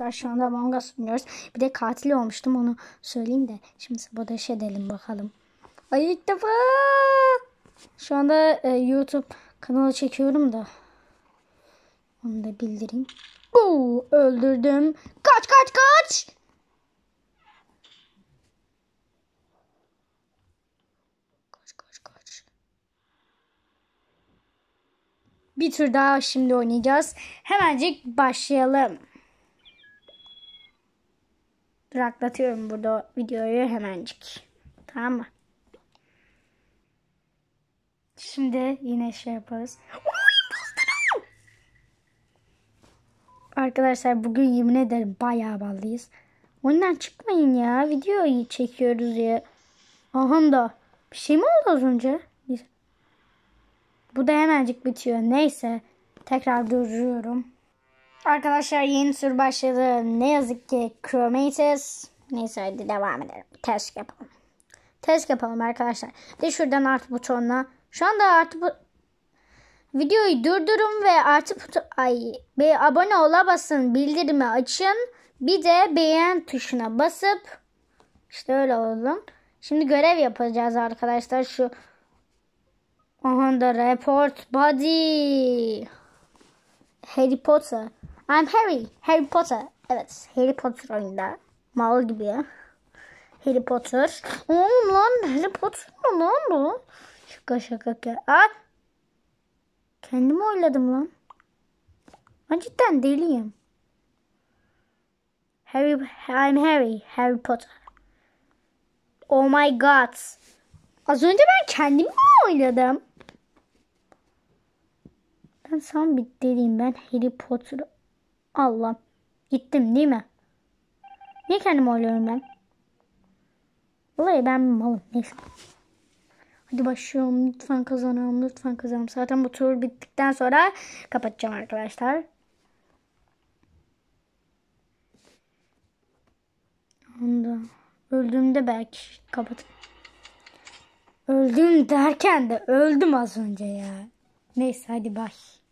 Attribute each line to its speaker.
Speaker 1: Arkadaşlar şu anda Among Us oynuyoruz. Bir de katil olmuştum onu söyleyeyim de. Şimdi sabotaj edelim bakalım. Ay ilk defa. Şu anda e, YouTube kanalı çekiyorum da. Onu da bildireyim. Buu, öldürdüm. Kaç kaç kaç. Kaç kaç kaç. Bir tür daha şimdi oynayacağız. Hemencik başlayalım duraklatıyorum burada videoyu hemencik. Tamam mı? Şimdi yine şey yaparız. Arkadaşlar bugün yemin ederim bayağı ballıyız. Oyundan çıkmayın ya. Videoyu çekiyoruz ya. Aha da bir şey mi oldu az önce? Bu da hemencik bitiyor. Neyse tekrar duruyorum. Arkadaşlar yeni sür başladı. Ne yazık ki Chromatis. Neyse hadi devam edelim. Test yapalım. Test yapalım arkadaşlar. De şuradan artı butonuna. Şu anda artı bu videoyu durdurun ve artı buton ay be abone ola basın. Bildirimi açın. Bir de beğen tuşuna basıp işte öyle olun. Şimdi görev yapacağız arkadaşlar. Şu Aha da report body. Harry Potter. I'm Harry. Harry Potter. Evet Harry Potter oyunda. Mal gibi. Harry Potter. Oğlum lan Harry Potter mı lan bu? Şaka şaka. Aa, kendimi oyladım lan. Ben cidden deliyim. Harry, I'm Harry. Harry Potter. Oh my god. Az önce ben kendimi mi oynadım? Ben sana bir deliyim. Ben Harry Potterı. Allah. Gittim değil mi? Niye kendimi oyluyorum ben? Vallahi ben malım. Neyse. Hadi başlıyorum. Lütfen kazanalım. Lütfen kazanalım. Zaten bu tur bittikten sonra kapatacağım arkadaşlar. Onda Öldüğümde belki kapat. Öldüm derken de öldüm az önce ya. Neyse hadi bay.